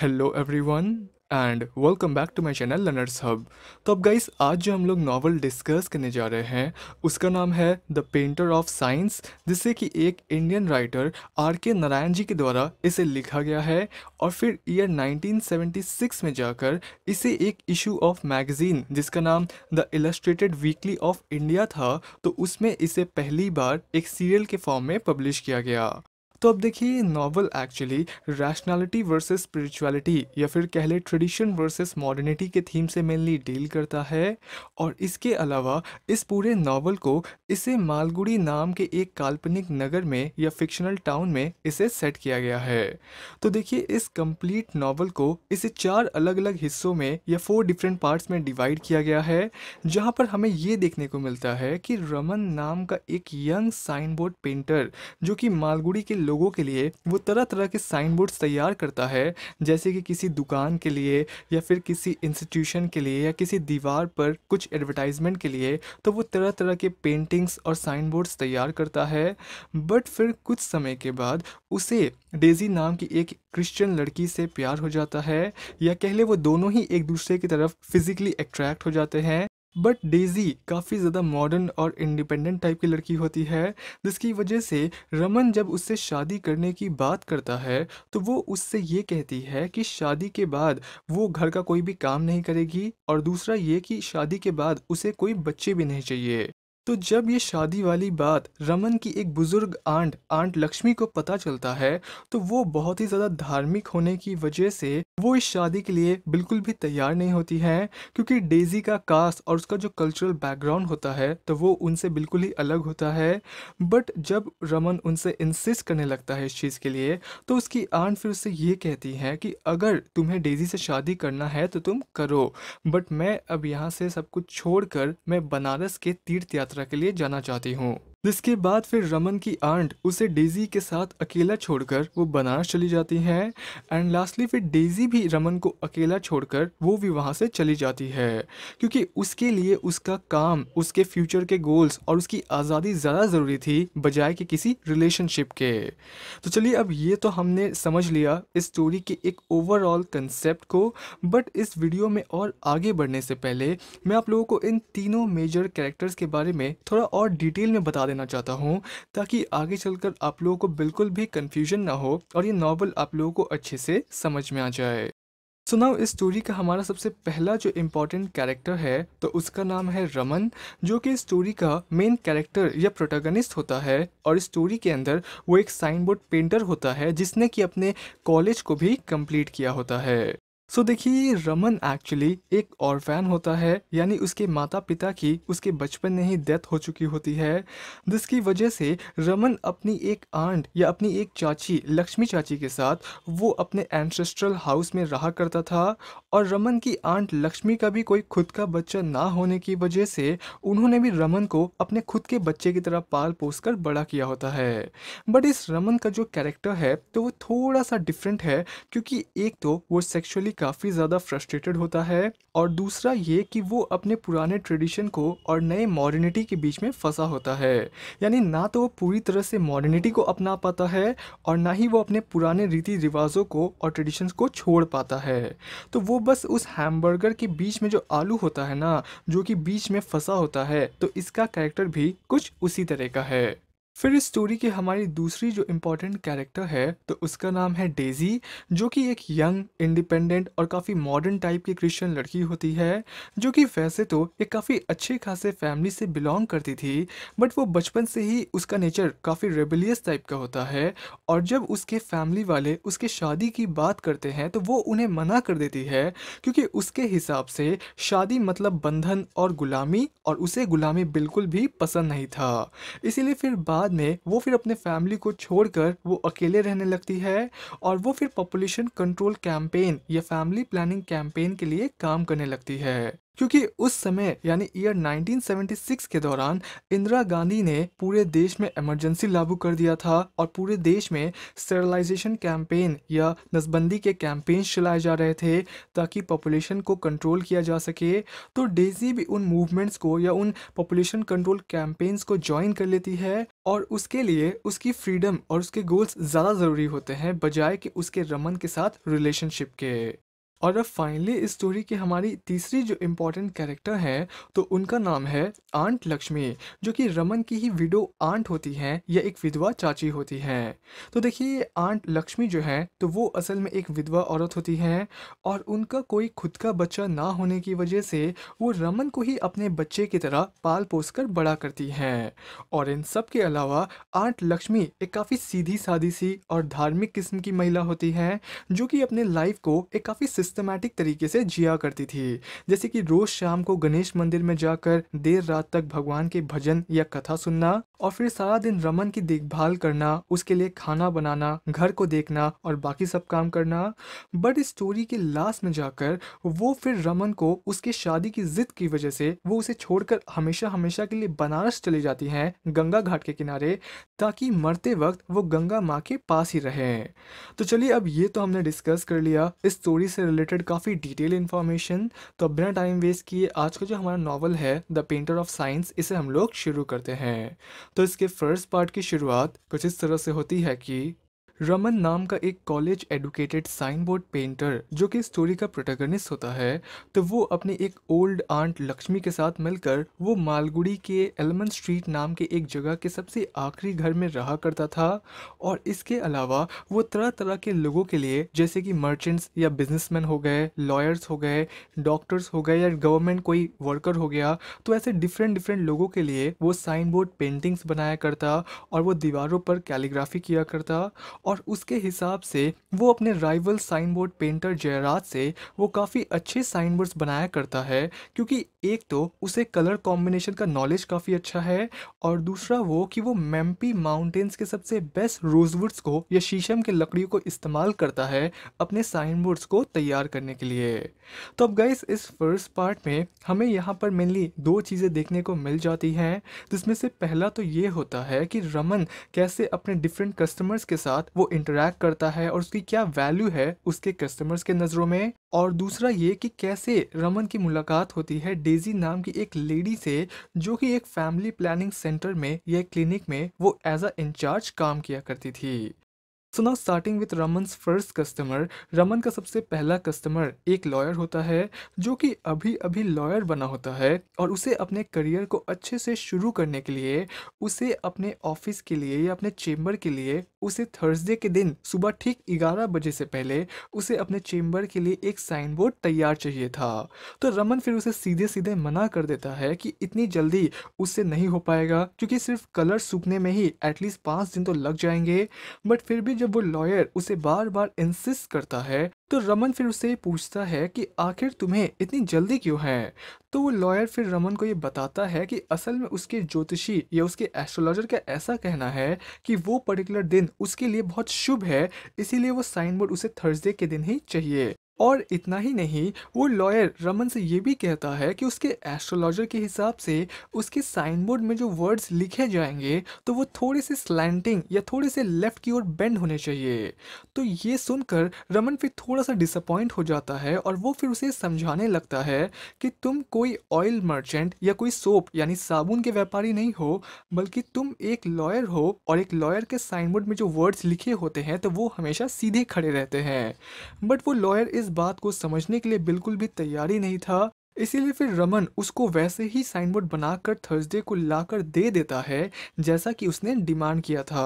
hello everyone and welcome back to my channel learners hub तो अब guys आज जो हम लोग नॉवल डिस्कस करने जा रहे हैं उसका नाम है द पेंटर ऑफ साइंस जिसे कि एक इंडियन राइटर आर के नारायण जी के द्वारा इसे लिखा गया है और फिर ईयर 1976 में जाकर इसे एक इशू ऑफ मैगज़ीन जिसका नाम the illustrated weekly of India था तो उसमें इसे पहली बार एक सीरियल के फॉर्म में पब्लिश किया गया तो अब देखिए ये novel actually rationality versus spirituality या फिर कह ट्रेडिशन वर्सेस मॉडर्निटी के थीम से मेनली डील करता है और इसके अलावा इस पूरे नावल को इसे मालगुड़ी नाम के एक काल्पनिक नगर में या फिक्शनल टाउन में इसे सेट किया गया है तो देखिए इस कंप्लीट नावल को इसे चार अलग अलग हिस्सों में या फोर डिफरेंट पार्ट्स में डिवाइड किया गया है जहाँ पर हमें ये देखने को मिलता है कि रमन नाम का एक यंग साइन बोर्ड पेंटर जो कि मालगुड़ी के लोगों के लिए वो तरह तरह के साइन बोर्ड्स तैयार करता है जैसे कि किसी दुकान के लिए या फिर किसी इंस्टीट्यूशन के लिए या किसी दीवार पर कुछ एडवर्टाइजमेंट के लिए तो वो तरह तरह के पेंटिंग्स और साइन बोर्ड्स तैयार करता है बट फिर कुछ समय के बाद उसे डेजी नाम की एक क्रिश्चियन लड़की से प्यार हो जाता है या कह वो दोनों ही एक दूसरे की तरफ फिज़िकली अट्रैक्ट हो जाते हैं बट डेज़ी काफ़ी ज़्यादा मॉडर्न और इंडिपेंडेंट टाइप की लड़की होती है जिसकी वजह से रमन जब उससे शादी करने की बात करता है तो वो उससे ये कहती है कि शादी के बाद वो घर का कोई भी काम नहीं करेगी और दूसरा ये कि शादी के बाद उसे कोई बच्चे भी नहीं चाहिए तो जब ये शादी वाली बात रमन की एक बुज़ुर्ग आंट आंट लक्ष्मी को पता चलता है तो वो बहुत ही ज़्यादा धार्मिक होने की वजह से वो इस शादी के लिए बिल्कुल भी तैयार नहीं होती हैं क्योंकि डेजी का कास्ट और उसका जो कल्चरल बैकग्राउंड होता है तो वो उनसे बिल्कुल ही अलग होता है बट जब रमन उनसे इंसिस करने लगता है इस चीज़ के लिए तो उसकी आंट फिर उससे ये कहती है कि अगर तुम्हें डेजी से शादी करना है तो तुम करो बट मैं अब यहाँ से सब कुछ छोड़ कर, मैं बनारस के तीर्थ यात्रा यात्रा के लिए जाना चाहती हूँ जिसके बाद फिर रमन की आंट उसे डेजी के साथ अकेला छोड़कर वो बनारस चली जाती है एंड लास्टली फिर डेजी भी रमन को अकेला छोड़कर वो भी वहाँ से चली जाती है क्योंकि उसके लिए उसका काम उसके फ्यूचर के गोल्स और उसकी आज़ादी ज़्यादा ज़रूरी थी बजाय कि किसी रिलेशनशिप के तो चलिए अब ये तो हमने समझ लिया इस स्टोरी के एक ओवरऑल कंसेप्ट को बट इस वीडियो में और आगे बढ़ने से पहले मैं आप लोगों को इन तीनों मेजर कैरेक्टर्स के बारे में थोड़ा और डिटेल में बता देना देना चाहता हूँ ताकि आगे चलकर आप लोगों को बिल्कुल भी कन्फ्यूजन ना हो और ये नावल आप लोगों को अच्छे से समझ में आ जाए सुनाओ so इस स्टोरी का हमारा सबसे पहला जो इम्पोर्टेंट कैरेक्टर है तो उसका नाम है रमन जो कि स्टोरी का मेन कैरेक्टर या प्रोटागनिस्ट होता है और स्टोरी के अंदर वो एक साइन बोर्ड पेंटर होता है जिसने कि अपने कॉलेज को भी कंप्लीट किया होता है सो so, देखिए रमन एक्चुअली एक और फैन होता है यानी उसके माता पिता की उसके बचपन में ही डेथ हो चुकी होती है जिसकी वजह से रमन अपनी एक आंट या अपनी एक चाची लक्ष्मी चाची के साथ वो अपने एंसेस्ट्रल हाउस में रहा करता था और रमन की आंट लक्ष्मी का भी कोई खुद का बच्चा ना होने की वजह से उन्होंने भी रमन को अपने खुद के बच्चे की तरह पाल पोस कर बड़ा किया होता है बट इस रमन का जो कैरेक्टर है तो वो थोड़ा सा डिफरेंट है क्योंकि एक तो वो सेक्शुअली काफ़ी ज़्यादा फ्रस्ट्रेटेड होता है और दूसरा ये कि वो अपने पुराने ट्रेडिशन को और नए मॉडर्निटी के बीच में फंसा होता है यानी ना तो वो पूरी तरह से मॉडर्निटी को अपना पाता है और ना ही वो अपने पुराने रीति रिवाजों को और ट्रेडिशंस को छोड़ पाता है तो वो बस उस हैमबर्गर के बीच में जो आलू होता है ना जो कि बीच में फंसा होता है तो इसका कैरेक्टर भी कुछ उसी तरह का है फिर इस स्टोरी की हमारी दूसरी जो इम्पोर्टेंट कैरेक्टर है तो उसका नाम है डेजी जो कि एक यंग इंडिपेंडेंट और काफ़ी मॉडर्न टाइप की क्रिश्चियन लड़की होती है जो कि वैसे तो एक काफ़ी अच्छे खासे फैमिली से बिलोंग करती थी बट वो बचपन से ही उसका नेचर काफ़ी रेबिलियस टाइप का होता है और जब उसके फैमिली वाले उसके शादी की बात करते हैं तो वो उन्हें मना कर देती है क्योंकि उसके हिसाब से शादी मतलब बंधन और गुलामी और उसे गुलामी बिल्कुल भी पसंद नहीं था इसीलिए फिर बात बाद में वो फिर अपने फैमिली को छोड़कर वो अकेले रहने लगती है और वो फिर पॉपुलेशन कंट्रोल कैंपेन या फैमिली प्लानिंग कैंपेन के लिए काम करने लगती है क्योंकि उस समय यानी ईयर 1976 के दौरान इंदिरा गांधी ने पूरे देश में इमरजेंसी लागू कर दिया था और पूरे देश में स्टेरलाइजेशन कैंपेन या नसबंदी के कैंपेन चलाए जा रहे थे ताकि पॉपुलेशन को कंट्रोल किया जा सके तो डेजी भी उन मूवमेंट्स को या उन पॉपुलेशन कंट्रोल कैंपेन्स को ज्वाइन कर लेती है और उसके लिए उसकी फ्रीडम और उसके गोल्स ज़्यादा ज़रूरी होते हैं बजाय कि उसके रमन के साथ रिलेशनशिप के और अब फाइनली इस स्टोरी की हमारी तीसरी जो इम्पोर्टेंट कैरेक्टर है तो उनका नाम है आंट लक्ष्मी जो कि रमन की ही विडो आंट होती है या एक विधवा चाची होती है तो देखिए आंट लक्ष्मी जो है तो वो असल में एक विधवा औरत होती है और उनका कोई खुद का बच्चा ना होने की वजह से वो रमन को ही अपने बच्चे की तरह पाल पोस कर बड़ा करती हैं और इन सब के अलावा आंट लक्ष्मी एक काफ़ी सीधी सादी सी और धार्मिक किस्म की महिला होती है जो कि अपने लाइफ को एक काफ़ी सिस्टमैटिक तरीके से जिया करती थी जैसे कि रोज शाम को गणेश मंदिर में जाकर देर रात तक भगवान के भजन या कथा सुनना और फिर सारा दिन रमन की देखभाल करना उसके लिए खाना बनाना घर को देखना और बाकी सब काम करना बट स्टोरी के लास्ट में जाकर वो फिर रमन को उसके शादी की जिद की वजह से वो उसे छोड़कर हमेशा हमेशा के लिए बनारस चली जाती हैं गंगा घाट के किनारे ताकि मरते वक्त वो गंगा माँ के पास ही रहे तो चलिए अब ये तो हमने डिस्कस कर लिया इस स्टोरी से रिलेटेड काफ़ी डिटेल इन्फॉर्मेशन तो बिना टाइम वेस्ट किए आज का जो हमारा नॉवल है द पेंटर ऑफ साइंस इसे हम लोग शुरू करते हैं तो इसके फर्स्ट पार्ट की शुरुआत कुछ इस तरह से होती है कि रमन नाम का एक college educated sign board painter जो कि स्टोरी का प्रोटेगनिस्ट होता है तो वो अपने एक ओल्ड आंट लक्ष्मी के साथ मिलकर वो मालगुड़ी के एलमन स्ट्रीट नाम के एक जगह के सबसे आखिरी घर में रहा करता था और इसके अलावा वो तरह तरह के लोगों के लिए जैसे कि मर्चेंट्स या बिजनेसमैन हो गए लॉयर्स हो गए डॉक्टर्स हो गए या गवर्नमेंट कोई वर्कर हो गया तो ऐसे डिफरेंट डिफरेंट लोगों के लिए वो साइन बोर्ड पेंटिंग्स बनाया करता और वो दीवारों पर कैलीग्राफी किया करता और उसके हिसाब से वो अपने rival sign board painter Jayraj से वो काफ़ी अच्छे साइन बोर्ड्स बनाया करता है क्योंकि एक तो उसे कलर कॉम्बिनेशन का नॉलेज काफ़ी अच्छा है और दूसरा वो कि वो मेम्पी माउंटेन्स के सबसे बेस्ट रोजवुड्स को या शीशम के लकड़ियों को इस्तेमाल करता है अपने साइन बोर्ड्स को तैयार करने के लिए तो अब गाइस इस फर्स्ट पार्ट में हमें यहाँ पर मेनली दो चीज़ें देखने को मिल जाती हैं जिसमें से पहला तो ये होता है कि रमन कैसे अपने डिफरेंट कस्टमर्स के साथ वो इंटरेक्ट करता है और उसकी क्या वैल्यू है उसके कस्टमर्स के नज़रों में और दूसरा ये कि कैसे रमन की मुलाकात होती है डेजी नाम की एक लेडी से जो कि एक फैमिली प्लानिंग सेंटर में या क्लिनिक में वो एज अ इंचार्ज काम किया करती थी so now starting with Raman first customer Raman का सबसे पहला कस्टमर एक लॉयर होता है जो कि अभी अभी लॉयर बना होता है और उसे अपने करियर को अच्छे से शुरू करने के लिए उसे अपने ऑफिस के लिए या अपने चेम्बर के लिए उसे थर्सडे के दिन सुबह ठीक ग्यारह बजे से पहले उसे अपने चेम्बर के लिए एक साइन बोर्ड तैयार चाहिए था तो रमन फिर उसे सीधे सीधे मना कर देता है कि इतनी जल्दी उससे नहीं हो पाएगा क्योंकि सिर्फ कलर सूखने में ही एटलीस्ट पाँच दिन तो लग जाएंगे बट फिर भी जब जब वो लॉयर उसे बार बार इंसिस्ट करता है तो रमन फिर उसे पूछता है कि आखिर तुम्हें इतनी जल्दी क्यों है तो वो लॉयर फिर रमन को ये बताता है कि असल में उसके ज्योतिषी या उसके एस्ट्रोलॉजर का ऐसा कहना है कि वो पर्टिकुलर दिन उसके लिए बहुत शुभ है इसीलिए वो साइन बोर्ड उसे थर्सडे के दिन ही चाहिए और इतना ही नहीं वो लॉयर रमन से ये भी कहता है कि उसके एस्ट्रोलॉजर के हिसाब से उसके साइन बोर्ड में जो वर्ड्स लिखे जाएंगे तो वो थोड़े से स्लैंटिंग या थोड़े से लेफ़्ट की ओर बेंड होने चाहिए तो ये सुनकर रमन फिर थोड़ा सा डिसअपॉइंट हो जाता है और वो फिर उसे समझाने लगता है कि तुम कोई ऑयल मर्चेंट या कोई सोप यानी साबुन के व्यापारी नहीं हो बल्कि तुम एक लॉयर हो और एक लॉयर के साइन बोर्ड में जो वर्ड्स लिखे होते हैं तो वो हमेशा सीधे खड़े रहते हैं बट वो लॉयर इस इस बात को समझने के लिए बिल्कुल भी तैयारी नहीं था इसीलिए फिर रमन उसको वैसे ही साइन बोर्ड बनाकर थर्सडे को लाकर दे देता है जैसा कि उसने डिमांड किया था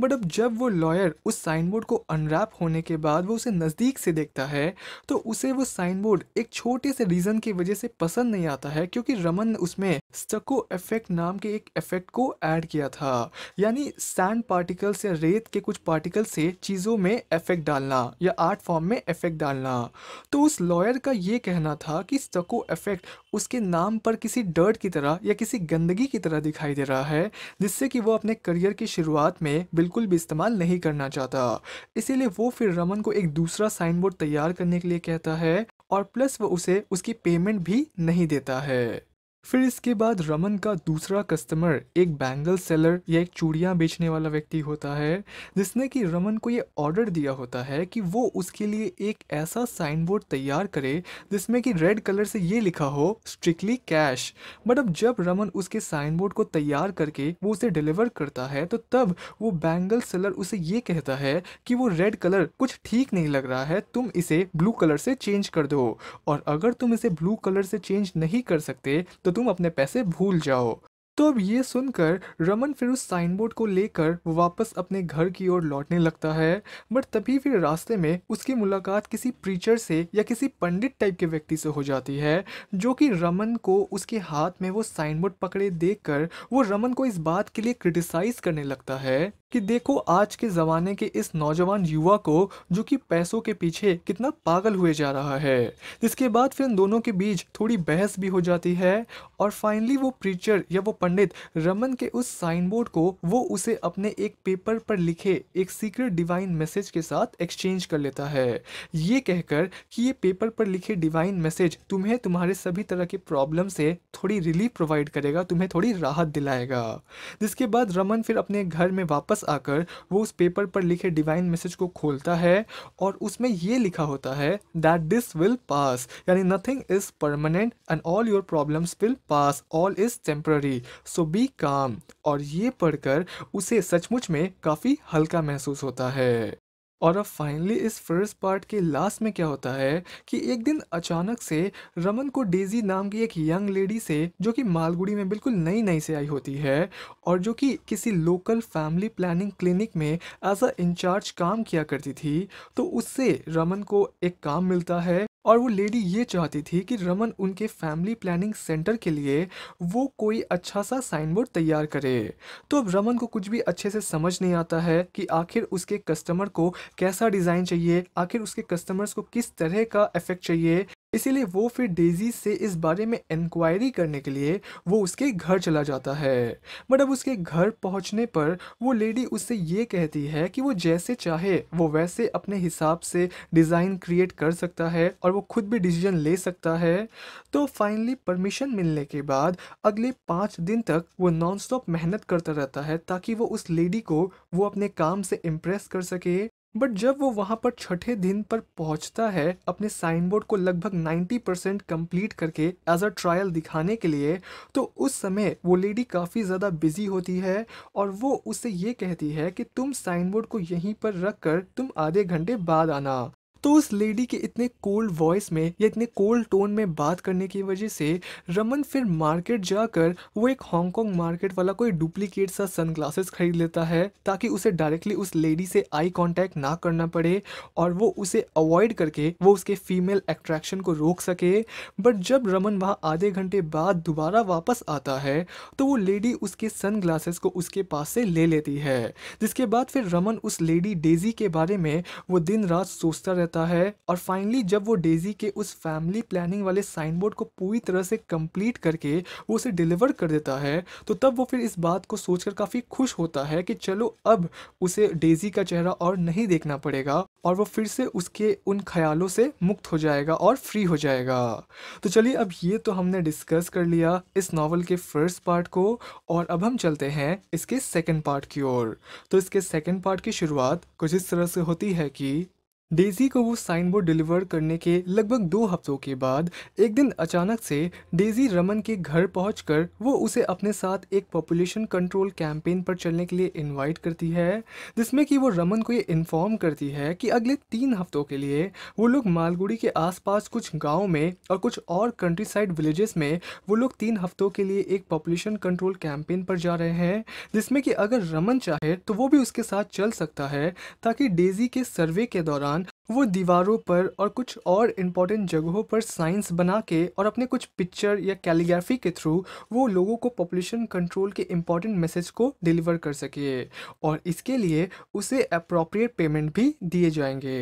बट अब जब वो लॉयर उस साइन बोर्ड को अनरैप होने के बाद वो उसे नज़दीक से देखता है तो उसे वो साइन बोर्ड एक छोटे से रीज़न की वजह से पसंद नहीं आता है क्योंकि रमन ने उसमें स्टको इफेक्ट नाम के एक इफेक्ट को ऐड किया था यानी सैंड पार्टिकल्स या रेत के कुछ पार्टिकल से चीज़ों में इफेक्ट डालना या आर्ट फॉर्म में इफेक्ट डालना तो उस लॉयर का ये कहना था कि स्टको इफेक्ट उसके नाम पर किसी डर्ट की तरह या किसी गंदगी की तरह दिखाई दे रहा है जिससे कि वो अपने करियर की शुरुआत में बिल्कुल भी इस्तेमाल नहीं करना चाहता इसीलिए वो फिर रमन को एक दूसरा साइन बोर्ड तैयार करने के लिए कहता है और प्लस वो उसे उसकी पेमेंट भी नहीं देता है फिर इसके बाद रमन का दूसरा कस्टमर एक बैंगल सेलर या एक चूड़ियाँ बेचने वाला व्यक्ति होता है जिसने कि रमन को ये ऑर्डर दिया होता है कि वो उसके लिए एक ऐसा साइन बोर्ड तैयार करे जिसमें कि रेड कलर से ये लिखा हो स्ट्रिक्टली कैश बट अब जब रमन उसके साइन बोर्ड को तैयार करके वो उसे डिलीवर करता है तो तब वो बैंगल सेलर उसे ये कहता है कि वो रेड कलर कुछ ठीक नहीं लग रहा है तुम इसे ब्लू कलर से चेंज कर दो और अगर तुम इसे ब्लू कलर से चेंज नहीं कर सकते तो तुम अपने पैसे भूल जाओ तो अब ये सुनकर रमन फिर उस साइन बोर्ड को लेकर वापस अपने घर की ओर लौटने लगता है बट तभी फिर रास्ते में उसकी मुलाकात किसी प्रीचर से या किसी पंडित टाइप के व्यक्ति से हो जाती है जो कि रमन को उसके हाथ में वो साइन बोर्ड पकड़े देखकर वो रमन को इस बात के लिए क्रिटिसाइज करने लगता है कि देखो आज के ज़माने के इस नौजवान युवा को जो कि पैसों के पीछे कितना पागल हुए जा रहा है इसके बाद फिर इन दोनों के बीच थोड़ी बहस भी हो जाती है और फाइनली वो प्रीचर या वो पंडित रमन के उस साइन बोर्ड को वो उसे अपने एक पेपर पर लिखे एक सीक्रेट डिवाइन मैसेज के साथ एक्सचेंज कर लेता है ये कहकर कि ये पेपर पर लिखे डिवाइन मैसेज तुम्हें तुम्हारे सभी तरह के प्रॉब्लम से थोड़ी रिलीफ प्रोवाइड करेगा तुम्हें थोड़ी राहत दिलाएगा जिसके बाद रमन फिर अपने घर में वापस आकर वो उस पेपर पर लिखे डिवाइन मैसेज को खोलता है और उसमें ये लिखा होता है दैट दिस विल पास यानी nothing is permanent and all your problems will pass all is temporary so be calm और ये पढ़कर उसे सचमुच में काफ़ी हल्का महसूस होता है और अब फाइनली इस फर्स्ट पार्ट के लास्ट में क्या होता है कि एक दिन अचानक से रमन को डेजी नाम की एक यंग लेडी से जो कि मालगुड़ी में बिल्कुल नई नई से आई होती है और जो कि किसी लोकल फैमिली प्लानिंग क्लिनिक में एज अ इंचार्ज काम किया करती थी तो उससे रमन को एक काम मिलता है और वो लेडी ये चाहती थी कि रमन उनके फैमिली प्लानिंग सेंटर के लिए वो कोई अच्छा सा साइन बोर्ड तैयार करे तो अब रमन को कुछ भी अच्छे से समझ नहीं आता है कि आखिर उसके कस्टमर को कैसा डिज़ाइन चाहिए आखिर उसके कस्टमर्स को किस तरह का इफेक्ट चाहिए इसीलिए वो फिर डेजी से इस बारे में इंक्वायरी करने के लिए वो उसके घर चला जाता है बट अब उसके घर पहुंचने पर वो लेडी उससे ये कहती है कि वो जैसे चाहे वो वैसे अपने हिसाब से डिज़ाइन क्रिएट कर सकता है और वो खुद भी डिसीजन ले सकता है तो फाइनली परमिशन मिलने के बाद अगले पाँच दिन तक वो नॉन मेहनत करता रहता है ताकि वो उस लेडी को वो अपने काम से इम्प्रेस कर सके बट जब वो वहाँ पर छठे दिन पर पहुँचता है अपने साइन बोर्ड को लगभग 90 परसेंट कम्प्लीट करके एज अ ट्रायल दिखाने के लिए तो उस समय वो लेडी काफ़ी ज़्यादा बिजी होती है और वो उसे ये कहती है कि तुम साइन बोर्ड को यहीं पर रख कर तुम आधे घंटे बाद आना तो उस लेडी के इतने कोल्ड वॉइस में या इतने कोल्ड टोन में बात करने की वजह से रमन फिर मार्केट जाकर वो एक हांगकॉन्ग मार्केट वाला कोई डुप्लीकेट सा सनग्लासेस खरीद लेता है ताकि उसे डायरेक्टली उस लेडी से आई कॉन्टैक्ट ना करना पड़े और वो उसे अवॉइड करके वो उसके फीमेल एट्रैक्शन को रोक सके बट जब रमन वहाँ आधे घंटे बाद दोबारा वापस आता है तो वो लेडी उसके सन को उसके पास से ले लेती है जिसके बाद फिर रमन उस लेडी डेजी के बारे में वो दिन रात सोचता रहता रहता है और फाइनली जब वो डेजी के उस फैमिली प्लानिंग वाले साइन बोर्ड को पूरी तरह से कंप्लीट करके वो उसे डिलीवर कर देता है तो तब वो फिर इस बात को सोचकर काफ़ी खुश होता है कि चलो अब उसे डेजी का चेहरा और नहीं देखना पड़ेगा और वो फिर से उसके उन ख्यालों से मुक्त हो जाएगा और फ्री हो जाएगा तो चलिए अब ये तो हमने डिस्कस कर लिया इस नावल के फर्स्ट पार्ट को और अब हम चलते हैं इसके सेकेंड पार्ट की ओर तो इसके सेकेंड पार्ट की शुरुआत कुछ इस तरह से होती है कि डेजी को वो साइन बोर्ड डिलीवर करने के लगभग दो हफ्तों के बाद एक दिन अचानक से डेजी रमन के घर पहुंचकर वो उसे अपने साथ एक पॉपुलेशन कंट्रोल कैंपेन पर चलने के लिए इनवाइट करती है जिसमें कि वो रमन को ये इन्फॉर्म करती है कि अगले तीन हफ्तों के लिए वो लोग मालगुड़ी के आसपास कुछ गाँव में और कुछ और कंट्री साइड विलेजेस में वो लोग तीन हफ्तों के लिए एक पॉपुलेशन कंट्रोल कैंपेन पर जा रहे हैं जिसमें कि अगर रमन चाहे तो वो भी उसके साथ चल सकता है ताकि डेजी के सर्वे के दौरान दौरान वो दीवारों पर और कुछ और इम्पॉर्टेंट जगहों पर साइंस बना के और अपने कुछ पिक्चर या कैलीग्राफी के थ्रू वो लोगों को पॉपुलेशन कंट्रोल के इम्पॉर्टेंट मैसेज को डिलीवर कर सके और इसके लिए उसे अप्रोप्रिएट पेमेंट भी दिए जाएंगे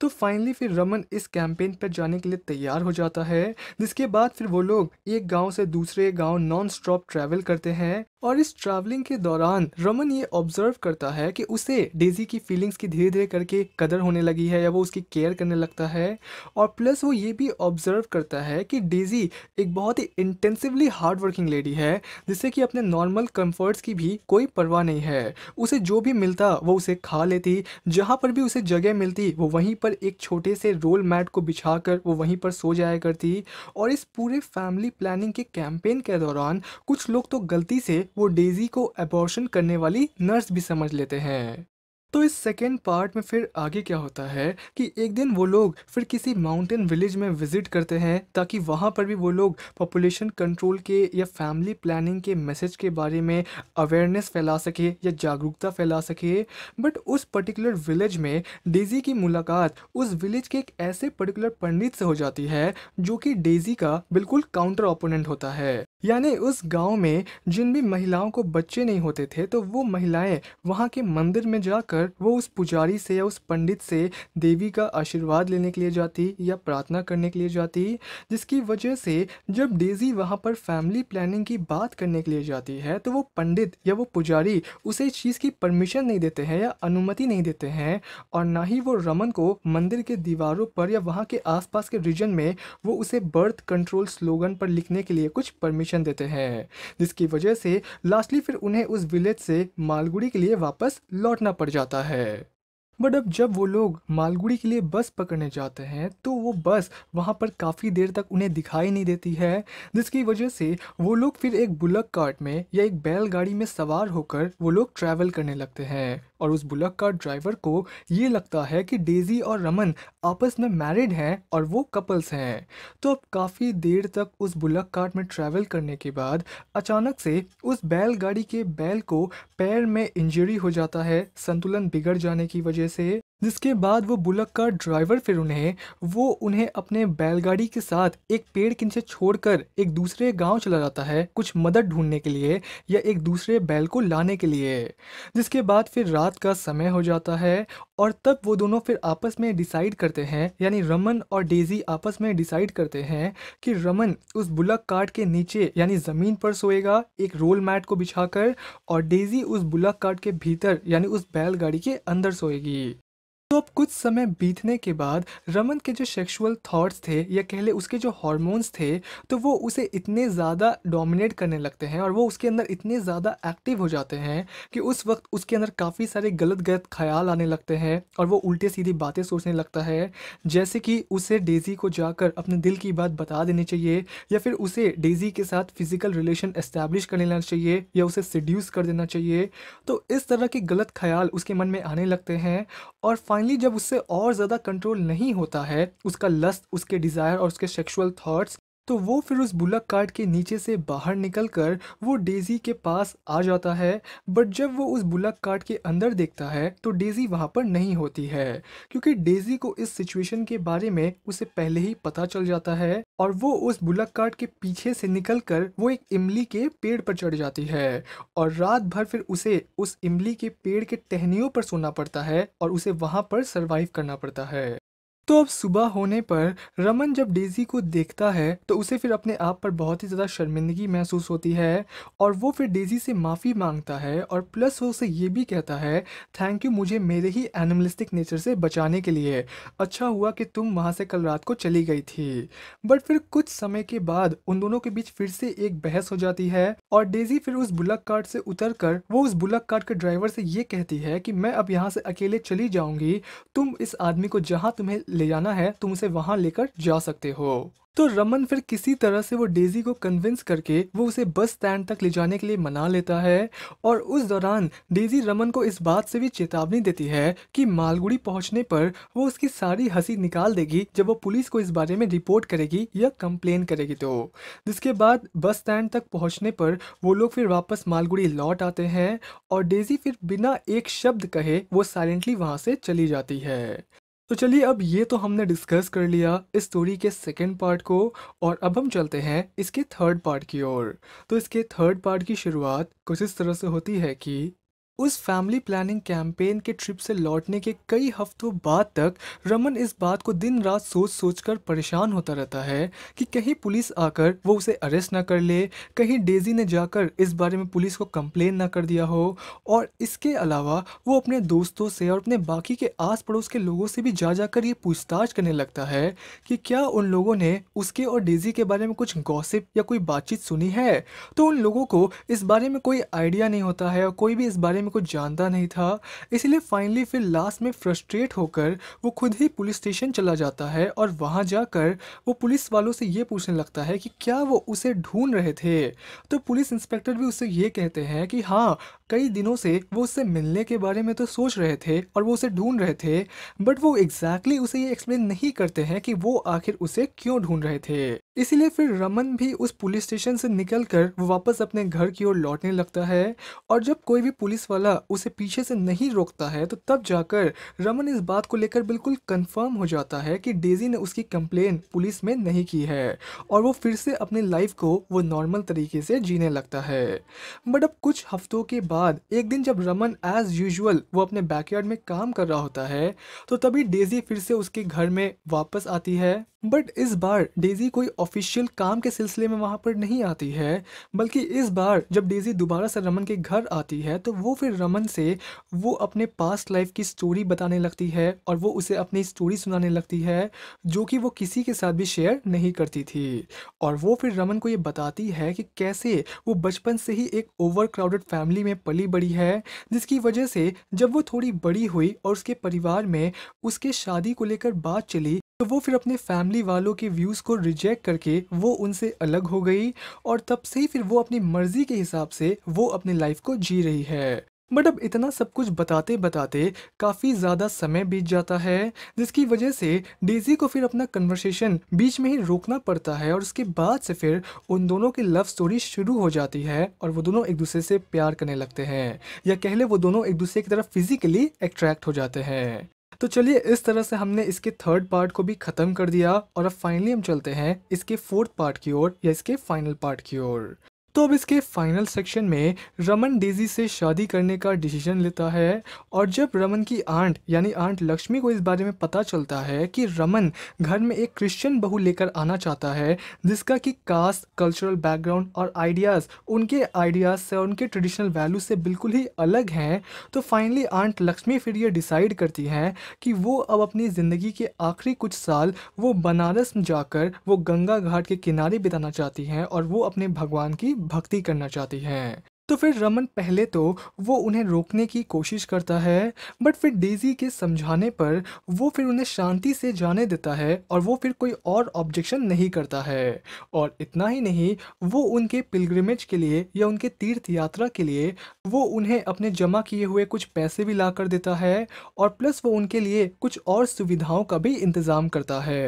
तो फाइनली फिर रमन इस कैंपेन पर जाने के लिए तैयार हो जाता है जिसके बाद फिर वो लोग एक गाँव से दूसरे गाँव नॉन स्टॉप ट्रैवल करते हैं और इस ट्रैवलिंग के दौरान रमन ये ऑब्जर्व करता है कि उसे डेजी की फीलिंग्स की धीरे धीरे करके कदर होने लगी है या वो उसकी केयर करने लगता है और प्लस वो ये भी ऑब्जर्व करता है कि डेजी एक बहुत ही इंटेंसिवली हार्ड वर्किंग लेडी है जिससे कि अपने नॉर्मल कम्फर्ट्स की भी कोई परवाह नहीं है उसे जो भी मिलता वो उसे खा लेती जहाँ पर भी उसे जगह मिलती वो वहीं पर एक छोटे से रोल मैट को बिछा कर वो वहीं पर सो जाया करती और इस पूरे फैमिली प्लानिंग के कैंपेन के दौरान कुछ लोग तो गलती से वो डेजी को एबॉर्शन करने वाली नर्स भी समझ लेते हैं तो इस सेकेंड पार्ट में फिर आगे क्या होता है कि एक दिन वो लोग फिर किसी माउंटेन विलेज में विजिट करते हैं ताकि वहाँ पर भी वो लोग पॉपुलेशन कंट्रोल के या फैमिली प्लानिंग के मैसेज के बारे में अवेयरनेस फैला सके या जागरूकता फैला सके बट उस पर्टिकुलर विलेज में डेजी की मुलाकात उस विलेज के एक ऐसे पर्टिकुलर पंडित से हो जाती है जो कि डेजी का बिल्कुल काउंटर ओपोनेंट होता है यानी उस गांव में जिन भी महिलाओं को बच्चे नहीं होते थे तो वो महिलाएं वहां के मंदिर में जाकर वो उस पुजारी से या उस पंडित से देवी का आशीर्वाद लेने के लिए जाती या प्रार्थना करने के लिए जाती जिसकी वजह से जब डेजी वहां पर फैमिली प्लानिंग की बात करने के लिए जाती है तो वो पंडित या वो पुजारी उसे इस चीज़ की परमिशन नहीं देते हैं या अनुमति नहीं देते हैं और ना ही वो रमन को मंदिर के दीवारों पर या वहाँ के आसपास के रीजन में वो उसे बर्थ कंट्रोल स्लोगन पर लिखने के लिए कुछ परमिशन कमीशन देते हैं जिसकी वजह से लास्टली फिर उन्हें उस विलेज से मालगुड़ी के लिए वापस लौटना पड़ जाता है बट अब जब वो लोग मालगुड़ी के लिए बस पकड़ने जाते हैं तो वो बस वहाँ पर काफ़ी देर तक उन्हें दिखाई नहीं देती है जिसकी वजह से वो लोग फिर एक बुलक कार्ट में या एक बैलगाड़ी में सवार होकर वो लोग ट्रैवल करने लगते हैं और उस बुलक कार ड्राइवर को ये लगता है कि डेजी और रमन आपस में मैरिड हैं और वो कपल्स हैं तो अब काफ़ी देर तक उस बुलक कार्ट में ट्रैवल करने के बाद अचानक से उस बैलगाड़ी के बैल को पैर में इंजरी हो जाता है संतुलन बिगड़ जाने की वजह से जिसके बाद वो बुलक का ड्राइवर फिर उन्हें वो उन्हें अपने बैलगाड़ी के साथ एक पेड़ छोड़ छोड़कर एक दूसरे गांव चला जाता है कुछ मदद ढूंढने के लिए या एक दूसरे बैल को लाने के लिए जिसके बाद फिर रात का समय हो जाता है और तब वो दोनों फिर आपस में डिसाइड करते हैं यानी रमन और डेजी आपस में डिसाइड करते हैं कि रमन उस बुलक कार्ड के नीचे यानी ज़मीन पर सोएगा एक रोल मैट को बिछाकर और डेजी उस बुलक कार्ड के भीतर यानी उस बैलगाड़ी के अंदर सोएगी तो अब कुछ समय बीतने के बाद रमन के जो सेक्सुअल थॉट्स थे या कह ले उसके जो हॉर्मोन्स थे तो वो उसे इतने ज़्यादा डोमिनेट करने लगते हैं और वो उसके अंदर इतने ज़्यादा एक्टिव हो जाते हैं कि उस वक्त उसके अंदर काफ़ी सारे गलत गलत ख्याल आने लगते हैं और वो उल्टे सीधी बातें सोचने लगता है जैसे कि उसे डेज़ी को जाकर अपने दिल की बात बता देनी चाहिए या फिर उसे डेज़ी के साथ फ़िज़िकल रिलेशन इस्टेब्लिश कर लेना चाहिए या उसे सड्यूस कर देना चाहिए तो इस तरह के गलत ख्याल उसके मन में आने लगते हैं और फाइन फाइनली जब उससे और ज़्यादा कंट्रोल नहीं होता है उसका लस्त उसके डिज़ायर और उसके सेक्शुअल थाट्स तो वो फिर उस बुलक कार्ड के नीचे से बाहर निकलकर वो डेज़ी के पास आ जाता है बट जब वो उस बुलक कार्ड के अंदर देखता है तो डेज़ी वहाँ पर नहीं होती है क्योंकि डेज़ी को इस सिचुएशन के बारे में उसे पहले ही पता चल जाता है और वो उस बुलक कार्ड के पीछे से निकलकर वो एक इमली के पेड़ पर चढ़ जाती है और रात भर फिर उसे उस इमली के पेड़ के टहनियों पर सोना पड़ता है और उसे वहाँ पर सर्वाइव करना पड़ता है तो अब सुबह होने पर रमन जब डेजी को देखता है तो उसे फिर अपने आप पर बहुत ही ज़्यादा शर्मिंदगी महसूस होती है और वो फिर डेजी से माफ़ी मांगता है और प्लस वो उसे ये भी कहता है थैंक यू मुझे मेरे ही एनिमलिस्टिक नेचर से बचाने के लिए अच्छा हुआ कि तुम वहाँ से कल रात को चली गई थी बट फिर कुछ समय के बाद उन दोनों के बीच फिर से एक बहस हो जाती है और डेजी फिर उस बुलक कार्ट से उतर कर वो उस बुलक कार्ट के ड्राइवर से ये कहती है कि मैं अब यहाँ से अकेले चली जाऊँगी तुम इस आदमी को जहाँ तुम्हें ले जाना है तुम उसे वहां लेकर जा सकते हो तो रमन फिर किसी तरह से वो डेजी को कन्विंस करके वो उसे बस स्टैंड तक ले जाने के लिए मना लेता है और उस दौरान डेजी रमन को इस बात से भी चेतावनी देती है कि मालगुड़ी पहुंचने पर वो उसकी सारी हंसी निकाल देगी जब वो पुलिस को इस बारे में रिपोर्ट करेगी या कंप्लेन करेगी तो जिसके बाद बस स्टैंड तक पहुँचने पर वो लोग फिर वापस मालगुड़ी लौट आते हैं और डेजी फिर बिना एक शब्द कहे वो साइलेंटली वहाँ से चली जाती है तो चलिए अब ये तो हमने डिस्कस कर लिया इस स्टोरी के सेकेंड पार्ट को और अब हम चलते हैं इसके थर्ड पार्ट की ओर तो इसके थर्ड पार्ट की शुरुआत कुछ इस तरह से होती है कि उस फैमिली प्लानिंग कैंपेन के ट्रिप से लौटने के कई हफ्तों बाद तक रमन इस बात को दिन रात सोच सोच कर परेशान होता रहता है कि कहीं पुलिस आकर वो उसे अरेस्ट ना कर ले कहीं डेजी ने जाकर इस बारे में पुलिस को कंप्लेन ना कर दिया हो और इसके अलावा वो अपने दोस्तों से और अपने बाकी के आस पड़ोस के लोगों से भी जा जाकर ये पूछताछ करने लगता है कि क्या उन लोगों ने उसके और डेजी के बारे में कुछ गॉसिप या कोई बातचीत सुनी है तो उन लोगों को इस बारे में कोई आइडिया नहीं होता है और कोई भी इस बारे में में कुछ जानता नहीं था इसलिए फाइनली फिर लास्ट में फ्रस्ट्रेट होकर वो खुद ही पुलिस स्टेशन चला जाता है और वहाँ जाकर वो पुलिस वालों से ये पूछने लगता है कि क्या वो उसे ढूंढ रहे थे तो पुलिस इंस्पेक्टर भी उससे ये कहते हैं कि हाँ कई दिनों से वो उससे मिलने के बारे में तो सोच रहे थे और वो उसे ढूंढ रहे थे बट वो एग्जैक्टली exactly उसे ये एक्सप्लेन नहीं करते हैं कि वो आखिर उसे क्यों ढूंढ रहे थे इसीलिए फिर रमन भी उस पुलिस स्टेशन से निकल कर वापस अपने घर की ओर लौटने लगता है और जब कोई भी पुलिस वाला उसे पीछे से नहीं रोकता है तो तब जाकर रमन इस बात को लेकर बिल्कुल कंफर्म हो जाता है कि डेजी ने उसकी कंप्लेन पुलिस में नहीं की है और वो फिर से अपने लाइफ को वो नॉर्मल तरीके से जीने लगता है बट अब कुछ हफ्तों के बाद एक दिन जब रमन एज यूजल वो अपने बैकयार्ड में काम कर रहा होता है तो तभी डेजी फिर से उसके घर में वापस आती है बट इस बार डेजी कोई ऑफिशियल काम के सिलसिले में वहाँ पर नहीं आती है बल्कि इस बार जब डेजी दोबारा से रमन के घर आती है तो वो फिर रमन से वो अपने पास्ट लाइफ की स्टोरी बताने लगती है और वो उसे अपनी स्टोरी सुनाने लगती है जो कि वो किसी के साथ भी शेयर नहीं करती थी और वो फिर रमन को ये बताती है कि कैसे वो बचपन से ही एक ओवर क्राउडेड फैमिली में पली बड़ी है जिसकी वजह से जब वो थोड़ी बड़ी हुई और उसके परिवार में उसके शादी को लेकर बात चली तो वो फिर अपने फैमिली वालों के व्यूज़ को रिजेक्ट करके वो उनसे अलग हो गई और तब से ही फिर वो अपनी मर्जी के हिसाब से वो अपनी लाइफ को जी रही है बट अब इतना सब कुछ बताते बताते काफ़ी ज़्यादा समय बीत जाता है जिसकी वजह से डेजी को फिर अपना कन्वर्सेशन बीच में ही रोकना पड़ता है और उसके बाद से फिर उन दोनों की लव स्टोरी शुरू हो जाती है और वो दोनों एक दूसरे से प्यार करने लगते हैं या कह वो दोनों एक दूसरे की तरफ फिजिकली अट्रैक्ट हो जाते हैं तो चलिए इस तरह से हमने इसके थर्ड पार्ट को भी खत्म कर दिया और अब फाइनली हम चलते हैं इसके फोर्थ पार्ट की ओर या इसके फाइनल पार्ट की ओर तो अब इसके फाइनल सेक्शन में रमन डेजी से शादी करने का डिसीजन लेता है और जब रमन की आंट यानी आंट लक्ष्मी को इस बारे में पता चलता है कि रमन घर में एक क्रिश्चियन बहू लेकर आना चाहता है जिसका कि कास्ट कल्चरल बैकग्राउंड और आइडियाज़ उनके आइडियाज़ से और उनके ट्रेडिशनल वैल्यू से बिल्कुल ही अलग हैं तो फाइनली आंट लक्ष्मी फिर ये डिसाइड करती हैं कि वो अब अपनी ज़िंदगी के आखिरी कुछ साल वो बनारस में जाकर वो गंगा घाट के किनारे बिताना चाहती हैं और वो अपने भगवान की भक्ति करना चाहती हैं तो फिर रमन पहले तो वो उन्हें रोकने की कोशिश करता है बट फिर डेजी के समझाने पर वो फिर उन्हें शांति से जाने देता है और वो फिर कोई और ऑब्जेक्शन नहीं करता है और इतना ही नहीं वो उनके पिलग्रिमेज के लिए या उनके तीर्थ यात्रा के लिए वो उन्हें अपने जमा किए हुए कुछ पैसे भी ला कर देता है और प्लस वो उनके लिए कुछ और सुविधाओं का भी इंतज़ाम करता है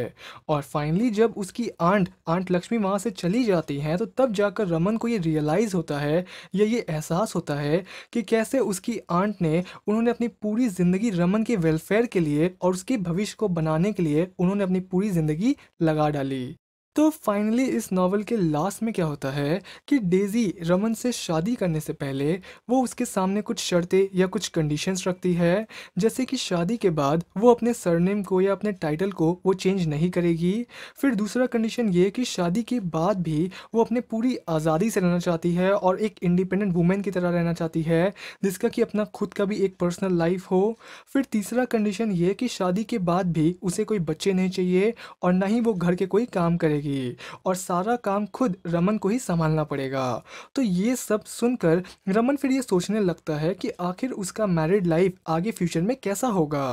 और फाइनली जब उसकी आंट आंट लक्ष्मी वहाँ से चली जाती हैं तो तब जाकर रमन को ये रियलाइज़ होता है या ये एहसास होता है कि कैसे उसकी आंट ने उन्होंने अपनी पूरी ज़िंदगी रमन के वेलफेयर के लिए और उसके भविष्य को बनाने के लिए उन्होंने अपनी पूरी ज़िंदगी लगा डाली तो फाइनली इस नावल के लास्ट में क्या होता है कि डेजी रमन से शादी करने से पहले वो उसके सामने कुछ शर्तें या कुछ कंडीशंस रखती है जैसे कि शादी के बाद वो अपने सरनेम को या अपने टाइटल को वो चेंज नहीं करेगी फिर दूसरा कंडीशन ये कि शादी के बाद भी वो अपने पूरी आज़ादी से रहना चाहती है और एक इंडिपेंडेंट वूमेन की तरह रहना चाहती है जिसका कि अपना खुद का भी एक पर्सनल लाइफ हो फिर तीसरा कंडीशन ये कि शादी के बाद भी उसे कोई बच्चे नहीं चाहिए और ना ही वो घर के कोई काम करेगी पड़ेगी और सारा काम खुद रमन को ही संभालना पड़ेगा तो ये सब सुनकर रमन फिर ये सोचने लगता है कि आखिर उसका मैरिड लाइफ आगे फ्यूचर में कैसा होगा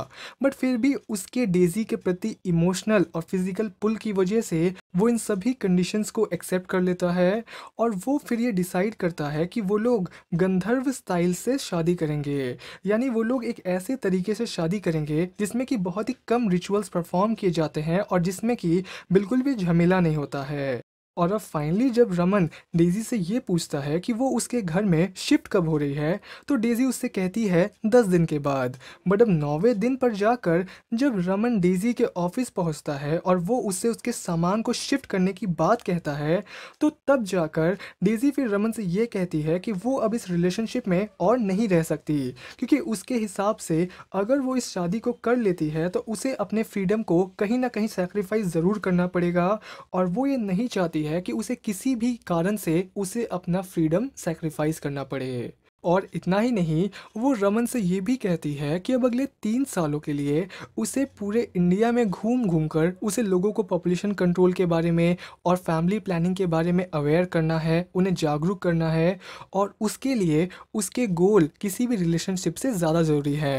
बट फिर भी उसके डेजी के प्रति इमोशनल और फिजिकल पुल की वजह से वो इन सभी कंडीशंस को एक्सेप्ट कर लेता है और वो फिर ये डिसाइड करता है कि वो लोग गंधर्व स्टाइल से शादी करेंगे यानी वो लोग एक ऐसे तरीके से शादी करेंगे जिसमें कि बहुत ही कम रिचुअल्स परफॉर्म किए जाते हैं और जिसमें कि बिल्कुल भी झमेला नहीं होता है और अब फाइनली जब रमन डेजी से ये पूछता है कि वो उसके घर में शिफ्ट कब हो रही है तो डेजी उससे कहती है दस दिन के बाद बट अब नौवे दिन पर जाकर जब रमन डेजी के ऑफिस पहुंचता है और वो उससे उसके सामान को शिफ्ट करने की बात कहता है तो तब जाकर डेजी फिर रमन से ये कहती है कि वो अब इस रिलेशनशिप में और नहीं रह सकती क्योंकि उसके हिसाब से अगर वो इस शादी को कर लेती है तो उसे अपने फ्रीडम को कहीं ना कहीं सेक्रीफाइस ज़रूर करना पड़ेगा और वो ये नहीं चाहती रही है कि उसे किसी भी कारण से उसे अपना फ्रीडम सेक्रीफाइस करना पड़े और इतना ही नहीं वो रमन से ये भी कहती है कि अब अगले तीन सालों के लिए उसे पूरे इंडिया में घूम घूम कर उसे लोगों को पॉपुलेशन कंट्रोल के बारे में और फैमिली प्लानिंग के बारे में अवेयर करना है उन्हें जागरूक करना है और उसके लिए उसके गोल किसी भी रिलेशनशिप से ज़्यादा ज़रूरी है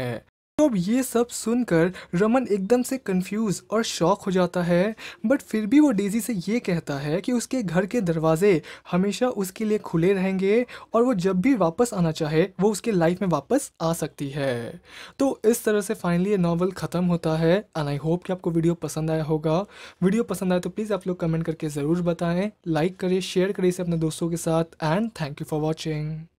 तो अब ये सब सुनकर रमन एकदम से कंफ्यूज और शॉक हो जाता है बट फिर भी वो डेजी से ये कहता है कि उसके घर के दरवाजे हमेशा उसके लिए खुले रहेंगे और वो जब भी वापस आना चाहे वो उसके लाइफ में वापस आ सकती है तो इस तरह से फाइनली ये नावल ख़त्म होता है एंड आई होप कि आपको वीडियो पसंद आया होगा वीडियो पसंद आए तो प्लीज़ आप लोग कमेंट करके ज़रूर बताएं लाइक करें शेयर करें इसे अपने दोस्तों के साथ and thank you for watching